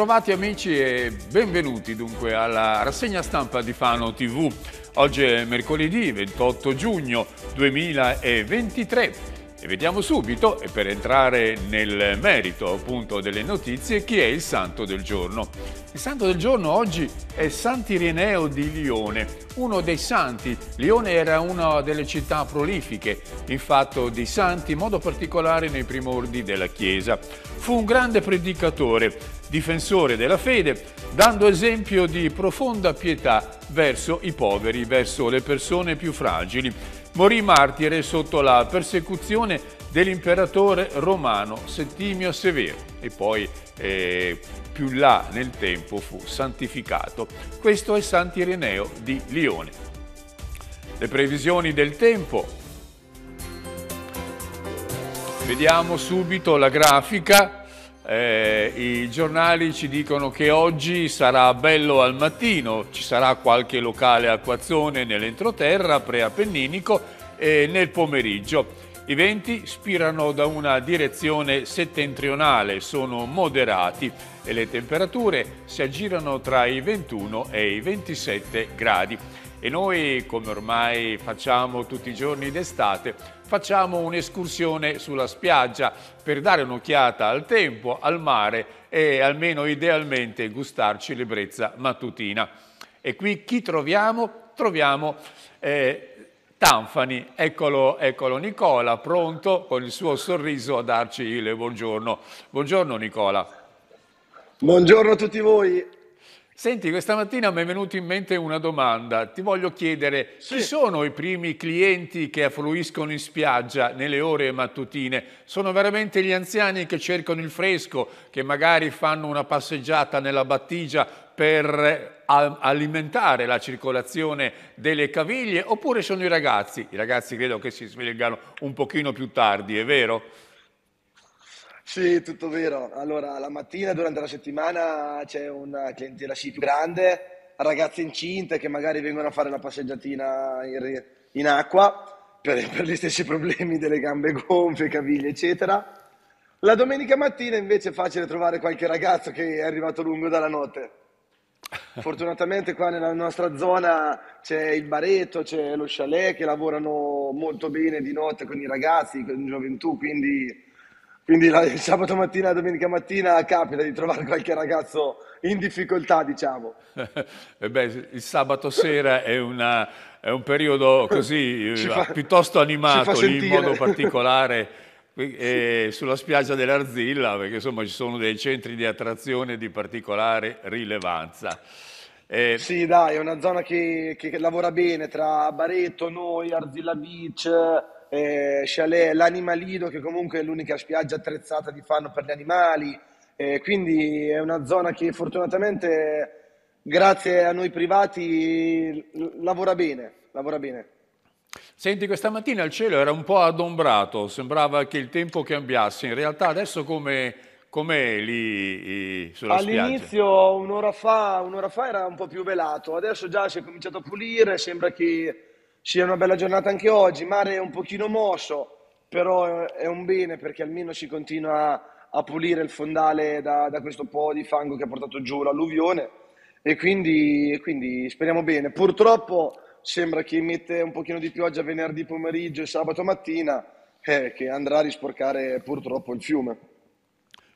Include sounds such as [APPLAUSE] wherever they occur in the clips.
Bentrovati amici e benvenuti dunque alla rassegna stampa di Fano TV. Oggi è mercoledì 28 giugno 2023. Vediamo subito, per entrare nel merito appunto delle notizie, chi è il santo del giorno. Il santo del giorno oggi è Sant'Ireneo di Lione, uno dei santi. Lione era una delle città prolifiche, in fatto di santi, in modo particolare nei primordi della Chiesa. Fu un grande predicatore, difensore della fede, dando esempio di profonda pietà verso i poveri, verso le persone più fragili morì martire sotto la persecuzione dell'imperatore romano Settimio Severo e poi eh, più là nel tempo fu santificato. Questo è Sant'Ireneo di Lione. Le previsioni del tempo. Vediamo subito la grafica. Eh, I giornali ci dicono che oggi sarà bello al mattino, ci sarà qualche locale acquazzone nell'entroterra preappenninico eh, nel pomeriggio. I venti spirano da una direzione settentrionale, sono moderati e le temperature si aggirano tra i 21 e i 27 gradi. E noi, come ormai facciamo tutti i giorni d'estate, facciamo un'escursione sulla spiaggia per dare un'occhiata al tempo, al mare e almeno idealmente gustarci l'ebbrezza mattutina. E qui chi troviamo? Troviamo eh, Tanfani, eccolo, eccolo Nicola, pronto con il suo sorriso a darci il buongiorno. Buongiorno Nicola. Buongiorno a tutti voi. Senti, questa mattina mi è venuta in mente una domanda. Ti voglio chiedere, sì. chi sono i primi clienti che affluiscono in spiaggia nelle ore mattutine? Sono veramente gli anziani che cercano il fresco, che magari fanno una passeggiata nella battigia per alimentare la circolazione delle caviglie oppure sono i ragazzi? I ragazzi credo che si svegliano un pochino più tardi, è vero? Sì, tutto vero. Allora, la mattina durante la settimana c'è una clientela sì più grande, ragazze incinte che magari vengono a fare una passeggiatina in, in acqua per, per gli stessi problemi delle gambe gonfie, caviglie, eccetera. La domenica mattina invece è facile trovare qualche ragazzo che è arrivato lungo dalla notte. [LAUGHS] Fortunatamente qua nella nostra zona c'è il baretto, c'è lo chalet che lavorano molto bene di notte con i ragazzi, con gioventù, quindi, quindi la, sabato mattina, domenica mattina capita di trovare qualche ragazzo in difficoltà, diciamo. [LAUGHS] Eh beh, il sabato sera è, una, è un periodo così [LAUGHS] eh, fa, piuttosto animato, in modo particolare. Eh, sulla spiaggia dell'Arzilla, perché insomma ci sono dei centri di attrazione di particolare rilevanza. Eh, sì, dai, è una zona che, che, che lavora bene tra Baretto, noi, Arzilla Beach, eh, Chalet, l'Animalido, che comunque è l'unica spiaggia attrezzata di fanno per gli animali. Eh, quindi è una zona che fortunatamente, grazie a noi privati, lavora bene. Lavora bene. Senti, questa mattina il cielo era un po' adombrato, sembrava che il tempo cambiasse. In realtà adesso come com'è lì sulla All'inizio, un'ora fa, un'ora fa era un po' più velato, adesso già si è cominciato a pulire, sembra che sia una bella giornata anche oggi. Mare è un pochino mosso, però è un bene perché almeno si continua a pulire il fondale da, da questo po' di fango che ha portato giù l'alluvione e quindi, e quindi speriamo bene. Purtroppo sembra che mette un pochino di pioggia venerdì pomeriggio e sabato mattina, eh, che andrà a risporcare purtroppo il fiume.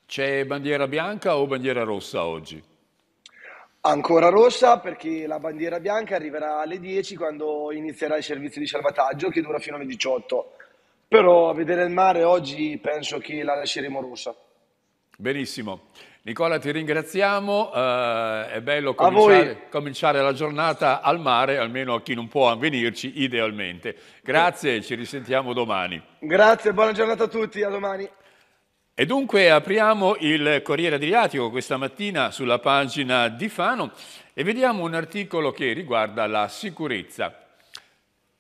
C'è bandiera bianca o bandiera rossa oggi? Ancora rossa perché la bandiera bianca arriverà alle 10 quando inizierà il servizio di salvataggio che dura fino alle 18. Però a vedere il mare oggi penso che la lasceremo rossa. Benissimo. Nicola, ti ringraziamo, eh, è bello cominciare, cominciare, la giornata al mare, almeno a chi non può venirci, idealmente. Grazie, ci risentiamo domani. Grazie, buona giornata a tutti, a domani. E dunque apriamo il Corriere Adriatico questa mattina sulla pagina di Fano e vediamo un articolo che riguarda la sicurezza.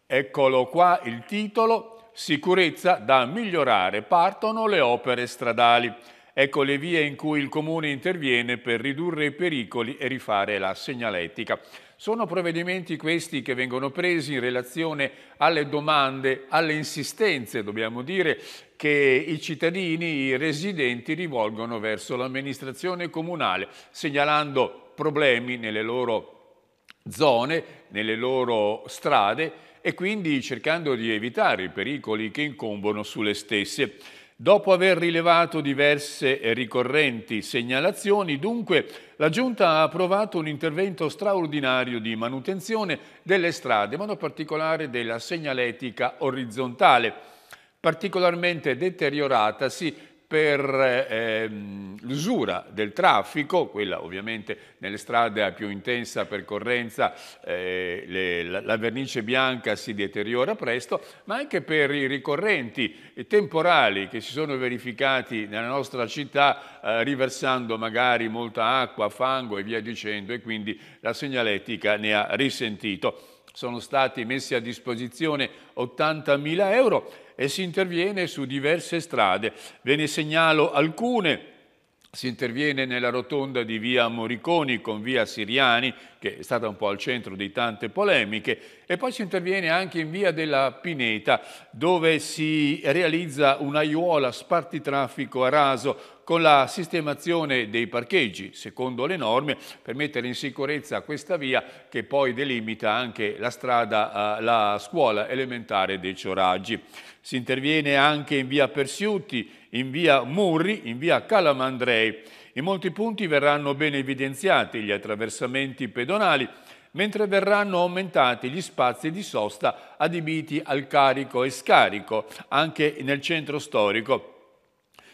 Eccolo qua il titolo, Sicurezza da migliorare, partono le opere stradali. Ecco le vie in cui il Comune interviene per ridurre i pericoli e rifare la segnalettica. Sono provvedimenti questi che vengono presi in relazione alle domande, alle insistenze, dobbiamo dire, che i cittadini, i residenti rivolgono verso l'amministrazione comunale, segnalando problemi nelle loro zone, nelle loro strade e quindi cercando di evitare i pericoli che incombono sulle stesse. Dopo aver rilevato diverse e ricorrenti segnalazioni, dunque, la Giunta ha approvato un intervento straordinario di manutenzione delle strade, in modo particolare della segnaletica orizzontale, particolarmente deterioratasi per ehm, l'usura del traffico, quella ovviamente nelle strade a più intensa percorrenza eh, le, la, la, vernice bianca si deteriora presto, ma anche per i ricorrenti temporali che si sono verificati nella nostra città eh, riversando magari molta acqua, fango e via dicendo e quindi la segnaletica ne ha risentito. Sono stati messi a disposizione 80.000 euro e si interviene su diverse strade. Ve ne segnalo alcune si interviene nella rotonda di via Moriconi con via Siriani, che è stata un po' al centro di tante polemiche, e poi si interviene anche in via della Pineta, dove si realizza un'aiuola spartitraffico a raso con la sistemazione dei parcheggi, secondo le norme, per mettere in sicurezza questa via che poi delimita anche la strada, eh, la scuola elementare dei Cioraggi. Si interviene anche in via Persiuti in via Murri, in via Calamandrei. In molti punti verranno ben evidenziati gli attraversamenti pedonali, mentre verranno aumentati gli spazi di sosta adibiti al carico e scarico, anche nel centro storico,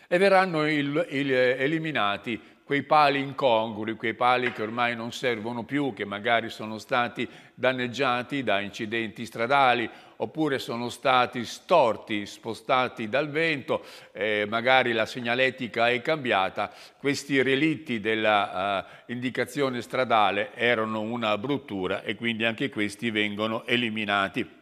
e verranno il, il, eliminati quei pali incongrui, quei pali che ormai non servono più, che magari sono stati danneggiati da incidenti stradali oppure sono stati storti, spostati dal vento, eh, magari la segnaletica è cambiata, questi relitti dell'indicazione eh, uh, stradale erano una bruttura e quindi anche questi vengono eliminati.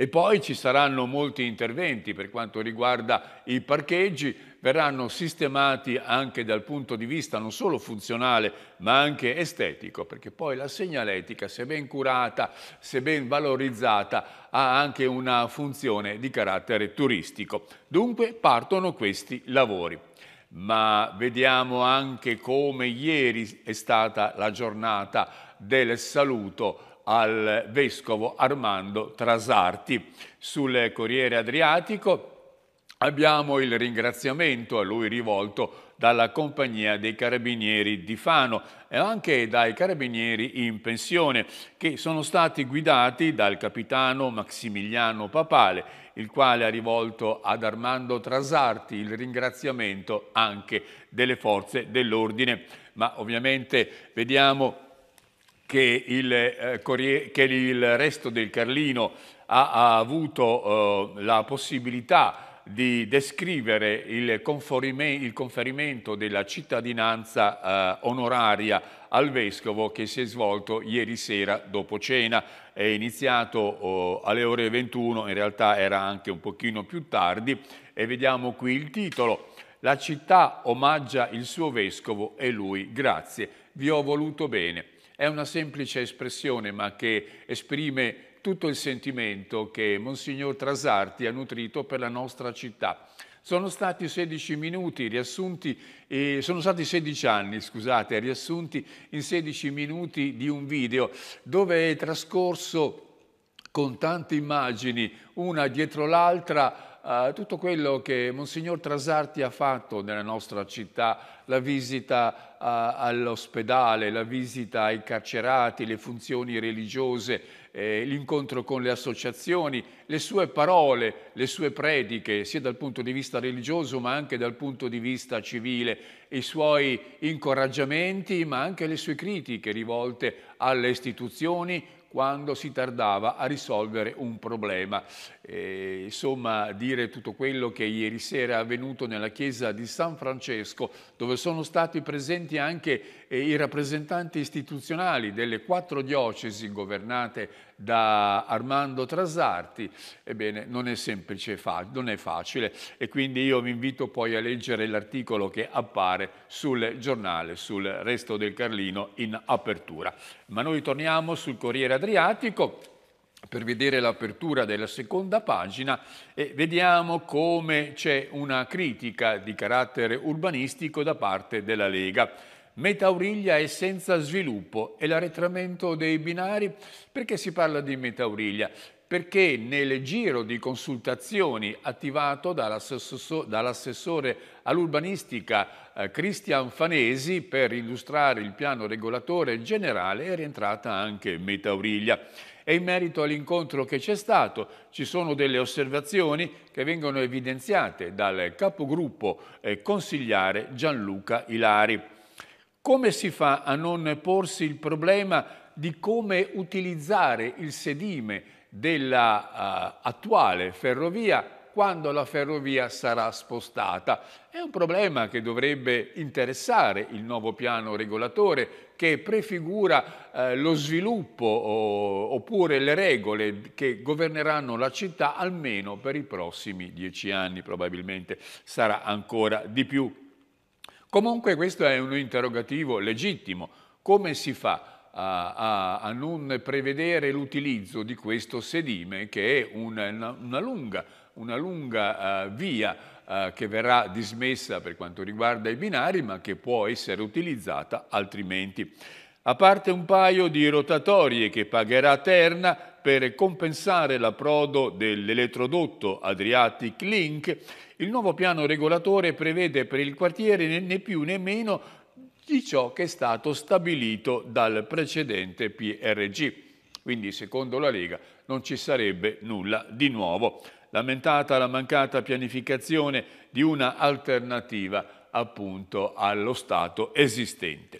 E poi ci saranno molti interventi per quanto riguarda i parcheggi, verranno sistemati anche dal punto di vista non solo funzionale ma anche estetico, perché poi la segnaletica, se ben curata, se ben valorizzata, ha anche una funzione di carattere turistico. Dunque partono questi lavori ma vediamo anche come ieri è stata la giornata del saluto al vescovo Armando Trasarti. Sul Corriere Adriatico abbiamo il ringraziamento a lui rivolto dalla compagnia dei carabinieri di Fano e anche dai carabinieri in pensione che sono stati guidati dal capitano Maximiliano Papale il quale ha rivolto ad Armando Trasarti il ringraziamento anche delle forze dell'ordine ma ovviamente vediamo che il, eh, che il resto del Carlino ha, ha avuto eh, la possibilità di descrivere il, il conferimento della cittadinanza eh, onoraria al Vescovo che si è svolto ieri sera dopo cena. È iniziato oh, alle ore 21, in realtà era anche un pochino più tardi e vediamo qui il titolo. La città omaggia il suo Vescovo e lui, grazie, vi ho voluto bene è una semplice espressione ma che esprime tutto il sentimento che Monsignor Trasarti ha nutrito per la nostra città. Sono stati 16 minuti riassunti, eh, sono stati 16 anni, scusate, riassunti in 16 minuti di un video dove è trascorso con tante immagini, una dietro l'altra, eh, tutto quello che Monsignor Trasarti ha fatto nella nostra città, la visita eh, all'ospedale, la visita ai carcerati, le funzioni religiose, eh, l'incontro con le associazioni, le sue parole, le sue prediche, sia dal punto di vista religioso ma anche dal punto di vista civile, i suoi incoraggiamenti ma anche le sue critiche rivolte alle istituzioni, quando si tardava a risolvere un problema. Eh, insomma, dire tutto quello che ieri sera è avvenuto nella chiesa di San Francesco, dove sono stati presenti anche i rappresentanti istituzionali delle quattro diocesi governate da Armando Trasarti, ebbene non è semplice, non è facile e quindi io vi invito poi a leggere l'articolo che appare sul giornale, sul resto del Carlino in apertura. Ma noi torniamo sul Corriere Adriatico per vedere l'apertura della seconda pagina e vediamo come c'è una critica di carattere urbanistico da parte della Lega. Metauriglia è senza sviluppo e l'arretramento dei binari. Perché si parla di Metauriglia? Perché nel giro di consultazioni attivato dall'assessore all'urbanistica eh, Cristian Fanesi per illustrare il piano regolatore generale è rientrata anche Metauriglia e in merito all'incontro che c'è stato ci sono delle osservazioni che vengono evidenziate dal capogruppo eh, consigliare Gianluca Ilari. Come si fa a non porsi il problema di come utilizzare il sedime dell'attuale eh, uh, ferrovia quando la ferrovia sarà spostata. È un problema che dovrebbe interessare il nuovo piano regolatore che prefigura eh, lo sviluppo o, oppure le regole che governeranno la città almeno per i prossimi dieci anni, probabilmente sarà ancora di più Comunque questo è un interrogativo legittimo. Come si fa a, a, a non prevedere l'utilizzo di questo sedime che è una, una lunga, una lunga uh, via uh, che verrà dismessa per quanto riguarda i binari ma che può essere utilizzata altrimenti? a parte un paio di rotatorie che pagherà Terna per compensare l'approdo dell'elettrodotto Adriatic Link il nuovo piano regolatore prevede per il quartiere né più né meno di ciò che è stato stabilito dal precedente PRG. Quindi, secondo la Lega, non ci sarebbe nulla di nuovo. Lamentata la mancata pianificazione di una alternativa appunto allo Stato esistente.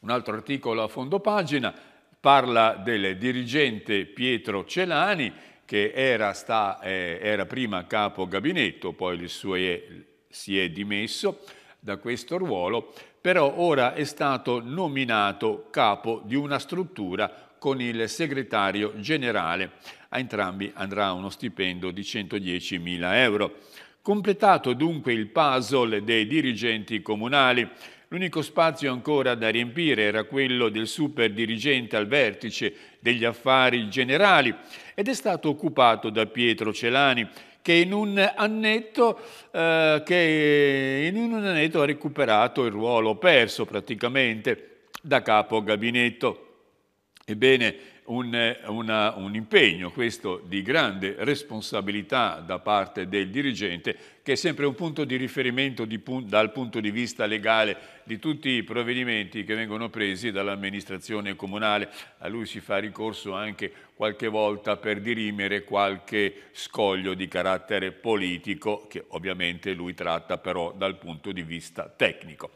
Un altro articolo a fondo pagina parla del dirigente Pietro Celani che era, sta, eh, era prima capo gabinetto, poi sue, si è dimesso da questo ruolo, però ora è stato nominato capo di una struttura con il segretario generale. A entrambi andrà uno stipendio di 110.000 euro. Completato dunque il puzzle dei dirigenti comunali, l'unico spazio ancora da riempire era quello del super dirigente al vertice degli affari generali ed è stato occupato da Pietro Celani che in un annetto, eh, che in un annetto ha recuperato il ruolo perso praticamente da capo gabinetto. Ebbene, un, una, un impegno, questo di grande responsabilità da parte del dirigente, che è sempre un punto di riferimento di, dal punto di vista legale di tutti i provvedimenti che vengono presi dall'amministrazione comunale. A lui si fa ricorso anche qualche volta per dirimere qualche scoglio di carattere politico, che ovviamente lui tratta però dal punto di vista tecnico.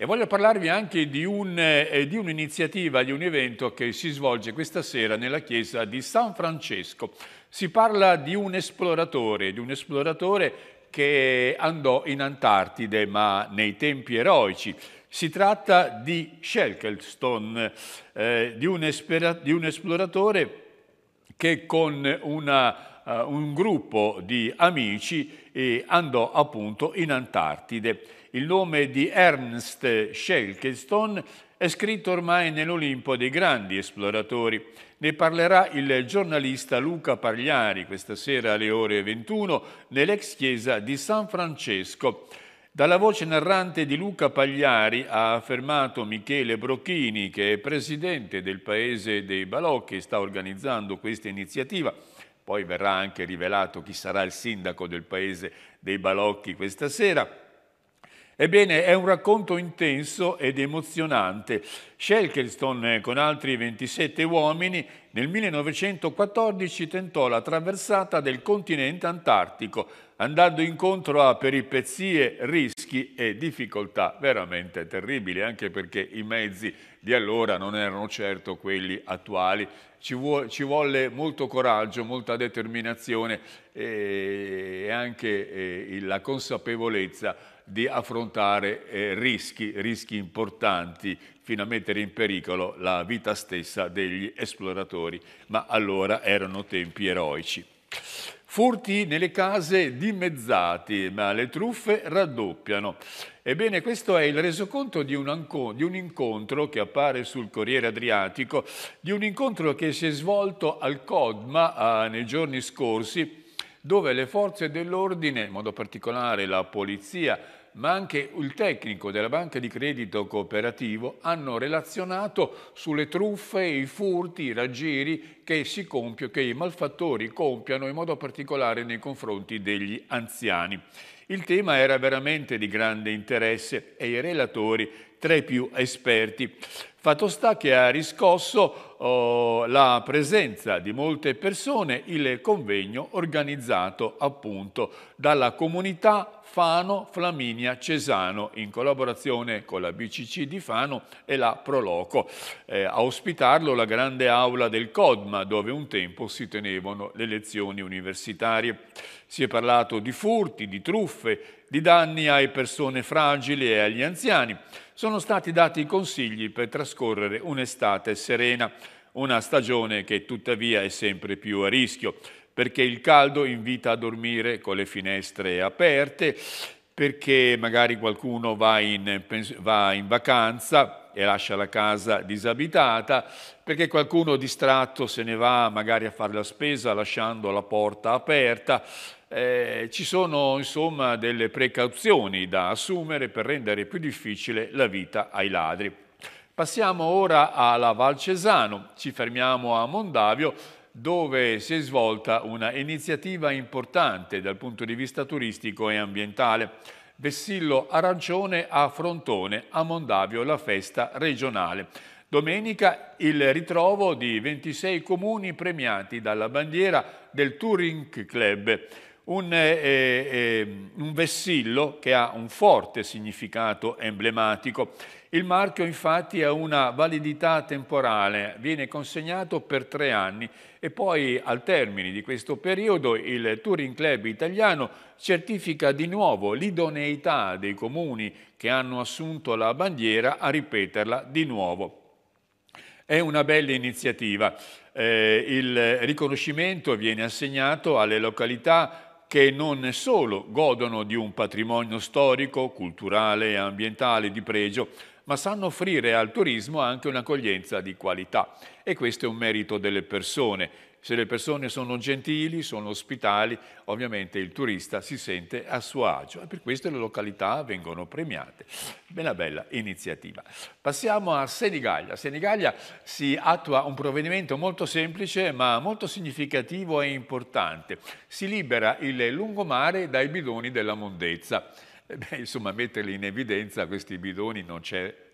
E voglio parlarvi anche di, eh, un'iniziativa, eh, di un evento che si svolge questa sera nella chiesa di San Francesco. Si parla di un esploratore, di un esploratore che andò in Antartide, ma nei tempi eroici. Si tratta di Shelkelstone, eh, di, un di un esploratore che con una, uh, un gruppo di amici eh, andò appunto in Antartide il nome di Ernst Shelkeston è scritto ormai nell'Olimpo dei grandi esploratori. Ne parlerà il giornalista Luca Pagliari questa sera alle ore 21 nell'ex chiesa di San Francesco. Dalla voce narrante di Luca Pagliari ha affermato Michele Brocchini, che è presidente del Paese dei Balocchi e sta organizzando questa iniziativa. Poi verrà anche rivelato chi sarà il sindaco del Paese dei Balocchi questa sera. Ebbene, è un racconto intenso ed emozionante. Shelkelston, con altri 27 uomini, nel 1914 tentò la traversata del continente antartico, andando incontro a peripezie, rischi e difficoltà veramente terribili, anche perché i mezzi di allora non erano certo quelli attuali. Ci, ci volle molto coraggio, molta determinazione eh, e anche eh, la consapevolezza di affrontare eh, rischi, rischi importanti, fino a mettere in pericolo la vita stessa degli esploratori, ma allora erano tempi eroici. Furti nelle case dimezzati, ma le truffe raddoppiano. Ebbene, questo è il resoconto di un, di un, incontro che appare sul Corriere Adriatico, di un incontro che si è svolto al Codma eh, nei giorni scorsi, dove le forze dell'ordine, in modo particolare la polizia, ma anche il tecnico della banca di credito cooperativo hanno relazionato sulle truffe, i furti, i raggiri che, si compio, che i malfattori compiano in modo particolare nei confronti degli anziani. Il tema era veramente di grande interesse e i relatori tra i più esperti. Fatto sta che ha riscosso oh, la presenza di molte persone il convegno organizzato appunto dalla comunità Fano Flaminia Cesano in collaborazione con la BCC di Fano e la Proloco. Eh, a ospitarlo la grande aula del Codma dove un tempo si tenevano le lezioni universitarie. Si è parlato di furti, di truffe, di danni ai persone fragili e agli anziani. Sono stati dati consigli per trascorrere un'estate serena, una stagione che tuttavia è sempre più a rischio perché il caldo invita a dormire con le finestre aperte, perché magari qualcuno va in, va in vacanza e lascia la casa disabitata, perché qualcuno distratto se ne va magari a fare la spesa lasciando la porta aperta, eh, ci sono insomma delle precauzioni da assumere per rendere più difficile la vita ai ladri. Passiamo ora alla Valcesano, ci fermiamo a Mondavio dove si è svolta una iniziativa importante dal punto di vista turistico e ambientale. Vessillo Arancione a Frontone, a Mondavio, la festa regionale. Domenica il ritrovo di 26 comuni premiati dalla bandiera del Touring Club, un, eh, eh, eh un vessillo che ha un forte significato emblematico il marchio infatti ha una validità temporale, viene consegnato per tre anni e poi al termine di questo periodo il Touring Club italiano certifica di nuovo l'idoneità dei comuni che hanno assunto la bandiera a ripeterla di nuovo. È una bella iniziativa. Eh, il riconoscimento viene assegnato alle località che non solo godono di un patrimonio storico, culturale e ambientale di pregio, ma sanno offrire al turismo anche un'accoglienza di qualità e questo è un merito delle persone. Se le persone sono gentili, sono ospitali, ovviamente il turista si sente a suo agio e per questo le località vengono premiate. Bella bella iniziativa. Passiamo a Senigallia. A Senigallia si attua un provvedimento molto semplice ma molto significativo e importante. Si libera il lungomare dai bidoni della mondezza. Eh beh, insomma, metterli in evidenza questi bidoni non,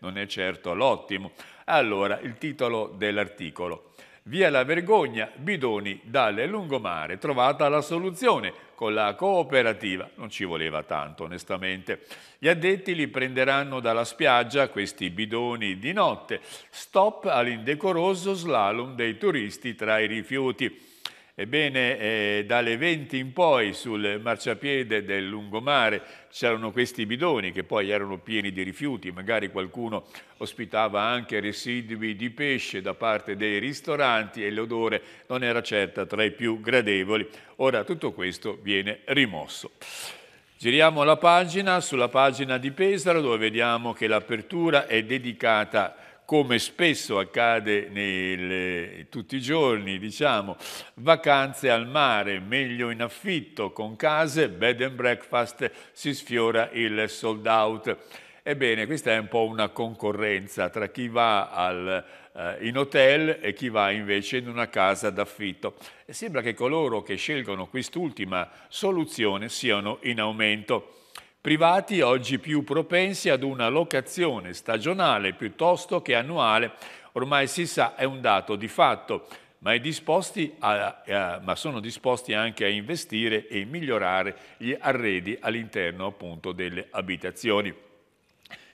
non è certo l'ottimo. Allora, il titolo dell'articolo. Via la vergogna, bidoni dalle lungomare, trovata la soluzione con la cooperativa. Non ci voleva tanto, onestamente. Gli addetti li prenderanno dalla spiaggia, questi bidoni di notte. Stop all'indecoroso slalom dei turisti tra i rifiuti. Ebbene, eh, dalle 20 in poi sul marciapiede del lungomare c'erano questi bidoni che poi erano pieni di rifiuti, magari qualcuno ospitava anche residui di pesce da parte dei ristoranti e l'odore non era certa tra i più gradevoli. Ora tutto questo viene rimosso. Giriamo la pagina, sulla pagina di Pesaro dove vediamo che l'apertura è dedicata come spesso accade nel, eh, tutti i giorni, diciamo, vacanze al mare, meglio in affitto, con case, bed and breakfast, si sfiora il sold out. Ebbene, questa è un po' una concorrenza tra chi va al, eh, in hotel e chi va invece in una casa d'affitto. E sembra che coloro che scelgono quest'ultima soluzione siano in aumento privati oggi più propensi ad una locazione stagionale piuttosto che annuale, ormai si sa è un dato di fatto, ma, disposti a, a, eh, ma sono disposti anche a investire e migliorare gli arredi all'interno appunto delle abitazioni.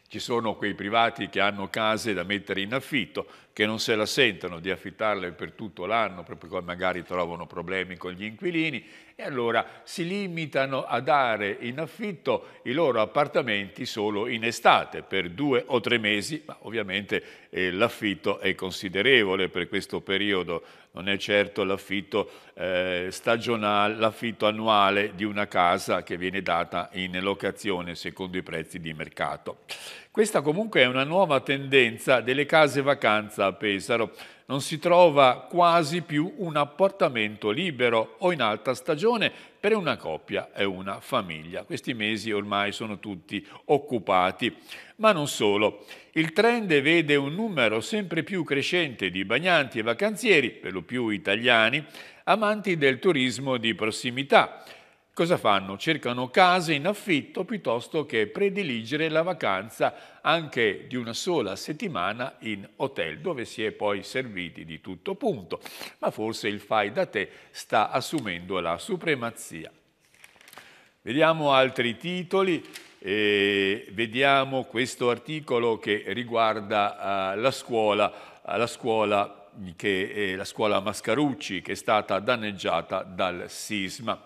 Ci sono quei privati che hanno case da mettere in affitto, che non se la sentono di affittarle per tutto l'anno, proprio perché magari trovano problemi con gli inquilini e allora si limitano a dare in affitto i loro appartamenti solo in estate, per due o tre mesi, ma ovviamente eh, l'affitto è considerevole per questo periodo, non è certo l'affitto eh, stagionale, l'affitto annuale di una casa che viene data in locazione secondo i prezzi di mercato. Questa comunque è una nuova tendenza delle case vacanza a Pesaro, non si trova quasi più un appartamento libero o in alta stagione per una coppia e una famiglia. Questi mesi ormai sono tutti occupati. Ma non solo. Il trend vede un numero sempre più crescente di bagnanti e vacanzieri, per lo più italiani, amanti del turismo di prossimità cosa fanno? Cercano case in affitto piuttosto che prediligere la vacanza anche di una sola settimana in hotel, dove si è poi serviti di tutto punto. Ma forse il fai da te sta assumendo la supremazia. Vediamo altri titoli. E vediamo questo articolo che riguarda uh, la scuola, eh, la scuola che è eh, la scuola Mascarucci che è stata danneggiata dal sisma.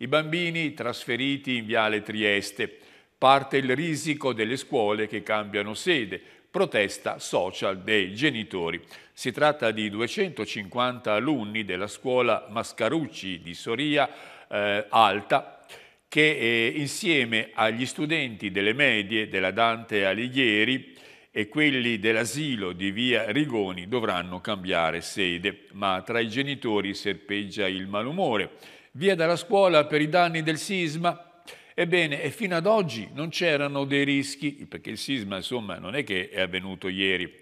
I bambini trasferiti in Viale Trieste. Parte il risico delle scuole che cambiano sede. Protesta social dei genitori. Si tratta di 250 alunni della scuola Mascarucci di Soria eh, Alta che eh, insieme agli studenti delle medie della Dante Alighieri e quelli dell'asilo di via Rigoni dovranno cambiare sede, ma tra i genitori serpeggia il malumore via dalla scuola per i danni del sisma. Ebbene, e fino ad oggi non c'erano dei rischi, perché il sisma insomma non è che è avvenuto ieri.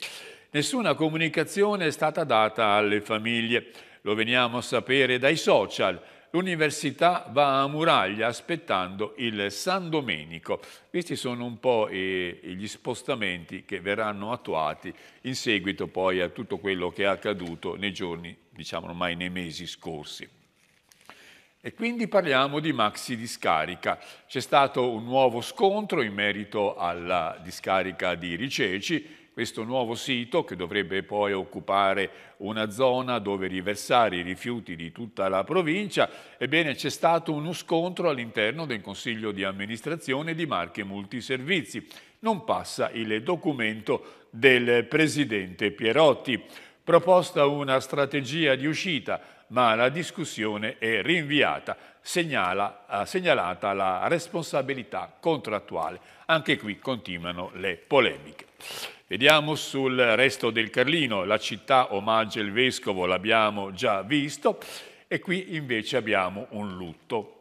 Nessuna comunicazione è stata data alle famiglie, lo veniamo a sapere dai social. L'università va a muraglia aspettando il San Domenico. Questi sono un po' eh, gli spostamenti che verranno attuati in seguito poi a tutto quello che è accaduto nei giorni, diciamo ormai nei mesi scorsi. E quindi parliamo di maxi discarica. C'è stato un nuovo scontro in merito alla discarica di Riceci, questo nuovo sito che dovrebbe poi occupare una zona dove riversare i rifiuti di tutta la provincia. Ebbene, c'è stato uno scontro all'interno del Consiglio di amministrazione di Marche Multiservizi. Non passa il documento del presidente Pierotti. Proposta una strategia di uscita ma la discussione è rinviata, segnala, eh, segnalata la responsabilità contrattuale. Anche qui continuano le polemiche. Vediamo sul resto del Carlino, la città omaggia il vescovo, l'abbiamo già visto, e qui invece abbiamo un lutto.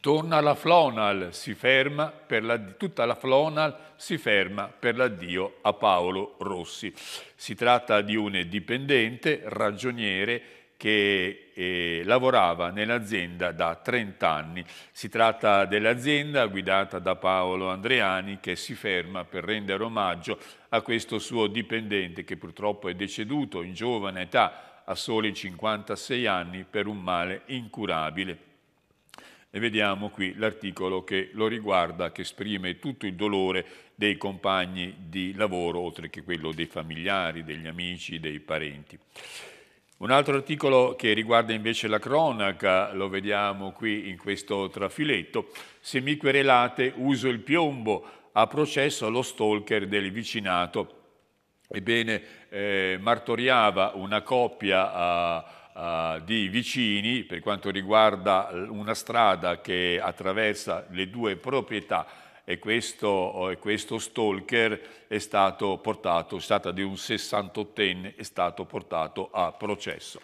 Torna la Flonal, si ferma per la, tutta la Flonal si ferma per l'addio a Paolo Rossi. Si tratta di un dipendente, ragioniere, che eh, lavorava nell'azienda da 30 anni. Si tratta dell'azienda guidata da Paolo Andreani che si ferma per rendere omaggio a questo suo dipendente che purtroppo è deceduto in giovane età a soli 56 anni per un male incurabile. E vediamo qui l'articolo che lo riguarda, che esprime tutto il dolore dei compagni di lavoro, oltre che quello dei familiari, degli amici, dei parenti. Un altro articolo che riguarda invece la cronaca, lo vediamo qui in questo trafiletto, se mi querelate uso il piombo a processo allo stalker del vicinato. Ebbene, eh, martoriava una coppia eh, eh, di vicini per quanto riguarda una strada che attraversa le due proprietà e questo, e questo stalker è stato portato, è tratta di un 68enne, è stato portato a processo.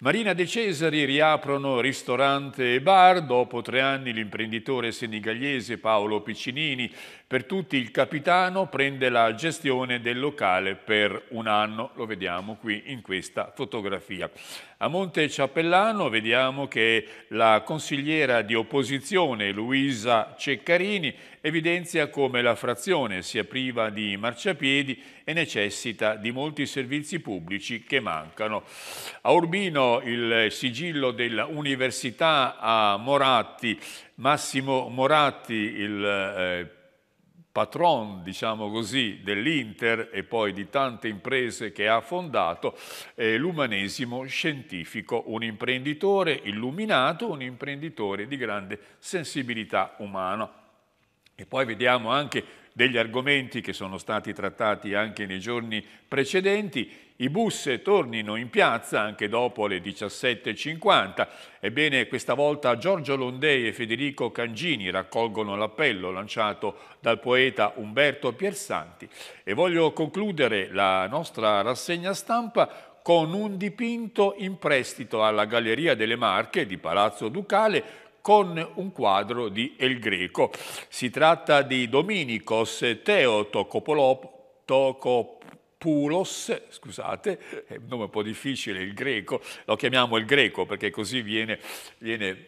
Marina De Cesari riaprono ristorante e bar. Dopo tre anni l'imprenditore senegalese Paolo Piccinini per tutti il capitano prende la gestione del locale per un anno, lo vediamo qui in questa fotografia. A Monte Ciappellano vediamo che la consigliera di opposizione Luisa Ceccarini evidenzia come la frazione sia priva di marciapiedi e necessita di molti servizi pubblici che mancano. A Urbino il sigillo dell'Università a Moratti, Massimo Moratti, il eh, patron, diciamo così, dell'Inter e poi di tante imprese che ha fondato, eh, l'umanesimo scientifico, un imprenditore illuminato, un imprenditore di grande sensibilità umana. E poi vediamo anche degli argomenti che sono stati trattati anche nei giorni precedenti, i bus tornino in piazza anche dopo le 17.50. Ebbene, questa volta Giorgio Londei e Federico Cangini raccolgono l'appello lanciato dal poeta Umberto Piersanti. E voglio concludere la nostra rassegna stampa con un dipinto in prestito alla Galleria delle Marche di Palazzo Ducale con un quadro di El Greco. Si tratta di Dominicos Teo Tocopolop, Tocopolop Pulos, scusate, è un nome un po' difficile, il greco, lo chiamiamo il greco perché così viene, viene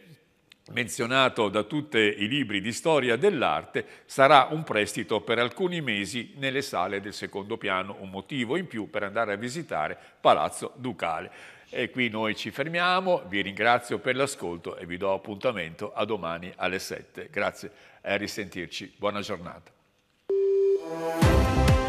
menzionato da tutti i libri di storia dell'arte, sarà un prestito per alcuni mesi nelle sale del secondo piano, un motivo in più per andare a visitare Palazzo Ducale. E qui noi ci fermiamo, vi ringrazio per l'ascolto e vi do appuntamento a domani alle 7. Grazie e a risentirci. Buona giornata.